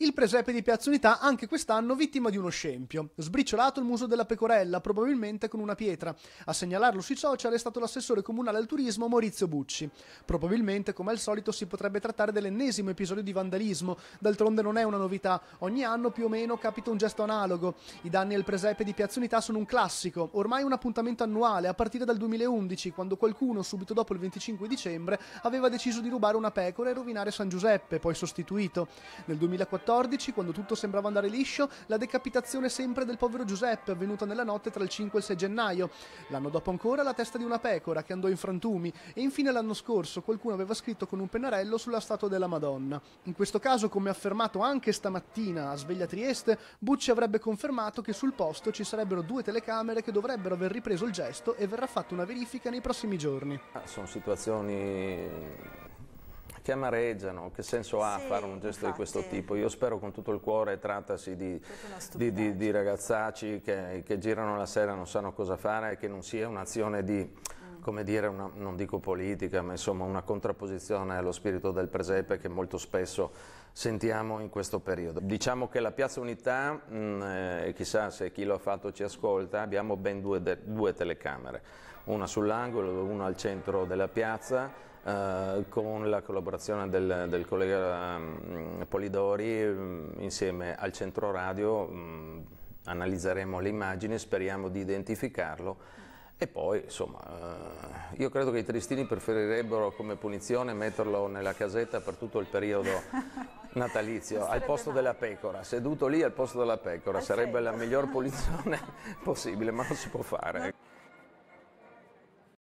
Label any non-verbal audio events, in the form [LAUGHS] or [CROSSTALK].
Il presepe di Piazza Unità, anche quest'anno vittima di uno scempio. Sbriciolato il muso della pecorella, probabilmente con una pietra. A segnalarlo sui social è stato l'assessore comunale al turismo Maurizio Bucci. Probabilmente, come al solito, si potrebbe trattare dell'ennesimo episodio di vandalismo. D'altronde non è una novità. Ogni anno più o meno capita un gesto analogo. I danni al presepe di Piazza Unità sono un classico, ormai un appuntamento annuale, a partire dal 2011, quando qualcuno, subito dopo il 25 dicembre, aveva deciso di rubare una pecora e rovinare San Giuseppe, poi sostituito. Nel 2014 2014, quando tutto sembrava andare liscio, la decapitazione sempre del povero Giuseppe, avvenuta nella notte tra il 5 e il 6 gennaio. L'anno dopo ancora la testa di una pecora che andò in frantumi e infine l'anno scorso qualcuno aveva scritto con un pennarello sulla statua della Madonna. In questo caso, come affermato anche stamattina a Sveglia Trieste, Bucci avrebbe confermato che sul posto ci sarebbero due telecamere che dovrebbero aver ripreso il gesto e verrà fatta una verifica nei prossimi giorni. Ah, sono situazioni che amareggiano, che senso ha sì, fare un gesto infatti. di questo tipo? Io spero con tutto il cuore trattasi di, di, di, di ragazzacci che, che, girano la sera e non sanno cosa fare e che non sia un'azione di, mm. come dire, una, non dico politica, ma insomma una contrapposizione allo spirito del presepe che molto spesso sentiamo in questo periodo. Diciamo che la Piazza Unità, mh, mm, eh, chissà se chi lo ha fatto ci ascolta, abbiamo ben due, due telecamere, una sull'angolo, una al centro della piazza eh, con la collaborazione del, del collega ehm, Polidori mm, insieme al Centro Radio mm, analizzeremo le immagini, speriamo di identificarlo e poi, insomma, eh, io credo che i tristini preferirebbero come punizione metterlo nella casetta per tutto il periodo [LAUGHS] natalizio, al posto della pecora, seduto lì al posto della pecora, sarebbe la miglior [LAUGHS] punizione possibile, ma non si può fare.